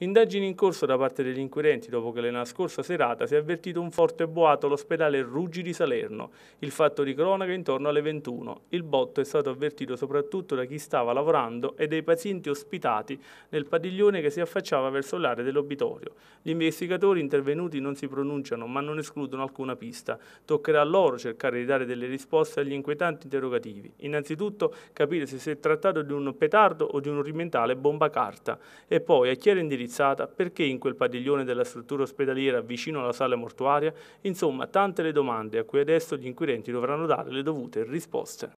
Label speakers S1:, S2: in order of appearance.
S1: Indagini in corso da parte degli inquirenti dopo che la scorsa serata si è avvertito un forte boato all'ospedale Ruggi di Salerno. Il fatto di cronaca intorno alle 21. Il botto è stato avvertito soprattutto da chi stava lavorando e dai pazienti ospitati nel padiglione che si affacciava verso l'area dell'obitorio. Gli investigatori intervenuti non si pronunciano ma non escludono alcuna pista. Toccherà a loro cercare di dare delle risposte agli inquietanti interrogativi. Innanzitutto capire se si è trattato di un petardo o di un rimentale bomba carta e poi a chi era indirizzato indirizzata, perché in quel padiglione della struttura ospedaliera vicino alla sala mortuaria, insomma tante le domande a cui adesso gli inquirenti dovranno dare le dovute risposte.